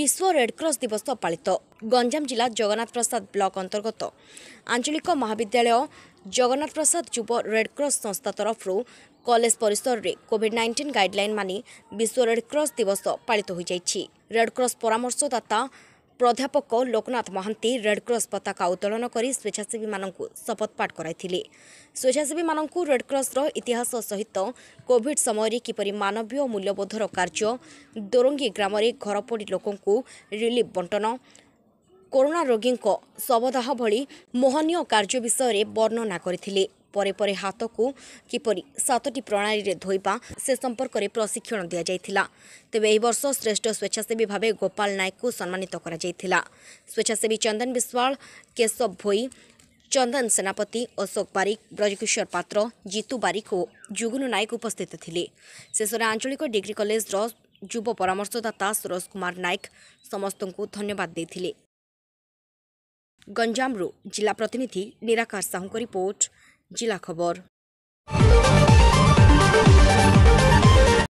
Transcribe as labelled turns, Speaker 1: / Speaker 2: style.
Speaker 1: বিশ্ব ରେଡ୍କ୍ରସ୍ ଦିବସ ପାଳିତ ଗଞ୍ଜାମ ଜିଲ୍ଲା ଜଗନ୍ନାଥ ପ୍ରସାଦ ବ୍ଲକ ଅନ୍ତର୍ଗତ ଆଞ୍ଚଳିକ ମହାବିଦ୍ୟାଳୟ ଜଗନ୍ନାଥ ପ୍ରସାଦ ଯୁବ ରେଡ୍କ୍ରସ୍ ସଂସ୍ଥା ତରଫରୁ କଲେଜ ପରିସରରେ କୋଭିଡ୍ ନାଇଣ୍ଟିନ୍ ଗାଇଡ୍ଲାଇନ୍ ମାନି ବିଶ୍ୱ ରେଡ୍କ୍ରସ୍ ଦିବସ ପାଳିତ ହୋଇଯାଇଛି ରେଡ୍କ୍ରସ୍ ପରାମର୍ଶଦାତା ପ୍ରାଧ୍ୟାପକ ଲୋକନାଥ ମହାନ୍ତି ରେଡ୍କ୍ରସ୍ ପତାକା ଉତ୍ତୋଳନ କରି ସ୍ୱେଚ୍ଛାସେବୀମାନଙ୍କୁ ଶପଥପାଠ କରାଇଥିଲେ ସ୍ୱେଚ୍ଛାସେବୀମାନଙ୍କୁ ରେଡ୍କ୍ରସ୍ର ଇତିହାସ ସହିତ କୋଭିଡ୍ ସମୟରେ କିପରି ମାନବୀୟ ମୂଲ୍ୟବୋଧର କାର୍ଯ୍ୟ ଦୋରଙ୍ଗୀ ଗ୍ରାମରେ ଘରପୋଡ଼ି ଲୋକଙ୍କୁ ରିଲିଫ୍ ବଣ୍ଟନ କରୋନା ରୋଗୀଙ୍କ ଶବଦାହ ଭଳି ମୋହନୀୟ କାର୍ଯ୍ୟ ବିଷୟରେ ବର୍ଣ୍ଣନା କରିଥିଲେ ପରେ ପରେ ହାତକୁ କିପରି ସାତଟି ପ୍ରଣାଳୀରେ ଧୋଇବା ସେ ସମ୍ପର୍କରେ ପ୍ରଶିକ୍ଷଣ ଦିଆଯାଇଥିଲା ତେବେ ଏହି ବର୍ଷ ଶ୍ରେଷ୍ଠ ସ୍ୱେଚ୍ଛାସେବୀ ଭାବେ ଗୋପାଳ ନାୟକଙ୍କୁ ସମ୍ମାନିତ କରାଯାଇଥିଲା ସ୍ୱେଚ୍ଛାସେବୀ ଚନ୍ଦନ ବିଶ୍ୱାଳ କେଶବ ଭୋଇ ଚନ୍ଦନ ସେନାପତି ଅଶୋକ ବାରିକ ବ୍ରଜକିଶୋର ପାତ୍ର ଜିତୁ ବାରିକ ଓ ଯୁଗୁନୁ ନାୟକ ଉପସ୍ଥିତ ଥିଲେ ଶେଷରେ ଆଞ୍ଚଳିକ ଡିଗ୍ରୀ କଲେଜର ଯୁବ ପରାମର୍ଶଦାତା ସୁରଜ କୁମାର ନାୟକ ସମସ୍ତଙ୍କୁ ଧନ୍ୟବାଦ ଦେଇଥିଲେ ଗଞ୍ଜାମରୁ ଜିଲ୍ଲା ପ୍ରତିନିଧି ନିରାକାର ସାହୁଙ୍କ ରିପୋର୍ଟ Gila Kobor.